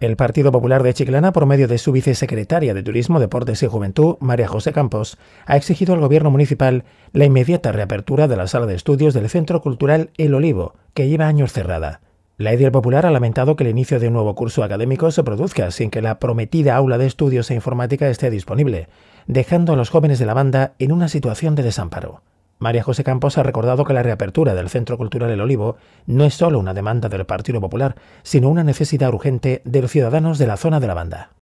El Partido Popular de Chiclana, por medio de su vicesecretaria de Turismo, Deportes y Juventud, María José Campos, ha exigido al Gobierno municipal la inmediata reapertura de la sala de estudios del Centro Cultural El Olivo, que lleva años cerrada. La idea Popular ha lamentado que el inicio de un nuevo curso académico se produzca sin que la prometida aula de estudios e informática esté disponible, dejando a los jóvenes de la banda en una situación de desamparo. María José Campos ha recordado que la reapertura del Centro Cultural El Olivo no es solo una demanda del Partido Popular, sino una necesidad urgente de los ciudadanos de la zona de la banda.